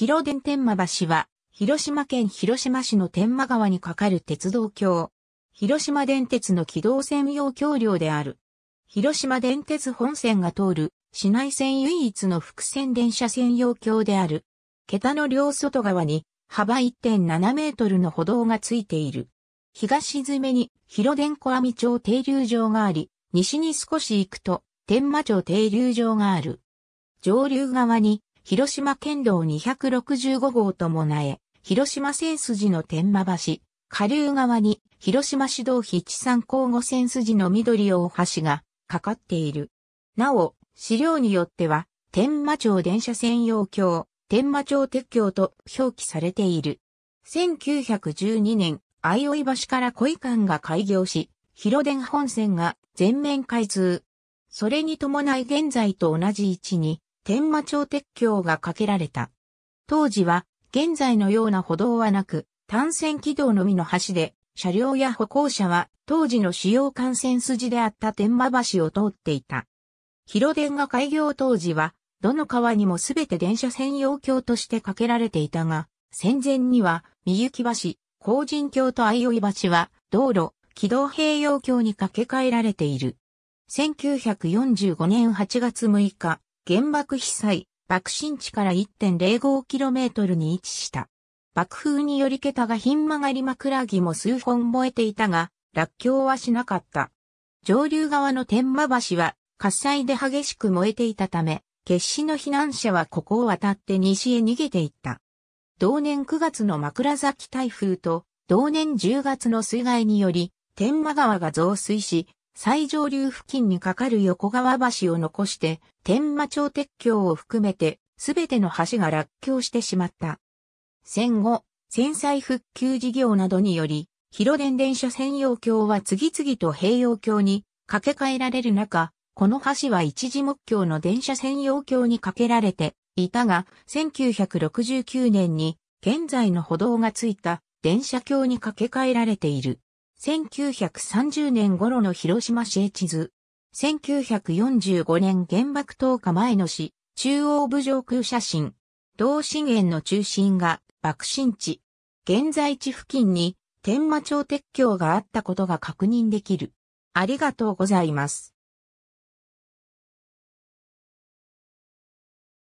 広電天馬橋は、広島県広島市の天馬川に架かる鉄道橋。広島電鉄の機動専用橋梁である。広島電鉄本線が通る、市内線唯一の複線電車専用橋である。桁の両外側に、幅1.7メートルの歩道がついている。東詰めに、広電小網町停留場があり、西に少し行くと、天馬町停留場がある。上流側に、広島県道265号ともなえ、広島線筋の天馬橋、下流側に広島市道筆地山交互線筋の緑大橋がかかっている。なお、資料によっては、天馬町電車専用橋、天馬町鉄橋と表記されている。1912年、相生橋から恋館が開業し、広電本線が全面開通。それに伴い現在と同じ位置に天馬町鉄橋が架けられた。当時は、現在のような歩道はなく、単線軌道のみの橋で、車両や歩行者は当時の主要幹線筋であった天馬橋を通っていた。広電が開業当時は、どの川にもすべて電車専用橋として架けられていたが、戦前には、三雪橋、高人橋と相生橋は、道路、軌道併用橋に架け替えられている。1945年8月6日、原爆被災、爆心地から 1.05km に位置した。爆風により桁がひん曲がり枕木も数本燃えていたが、落橋はしなかった。上流側の天馬橋は火災で激しく燃えていたため、決死の避難者はここを渡って西へ逃げていった。同年9月の枕崎台風と同年10月の水害により、天馬川が増水し、最上流付近に架かる横川橋を残して、天馬町鉄橋を含めて、すべての橋が落橋してしまった。戦後、戦災復旧事業などにより、広電電車専用橋は次々と併用橋に架け替えられる中、この橋は一時木橋の電車専用橋に架けられていたが、1969年に現在の歩道がついた電車橋に架け替えられている。1930年頃の広島市地図。1945年原爆投下前の市、中央部上空写真。同心円の中心が爆心地。現在地付近に天馬町鉄橋があったことが確認できる。ありがとうございます。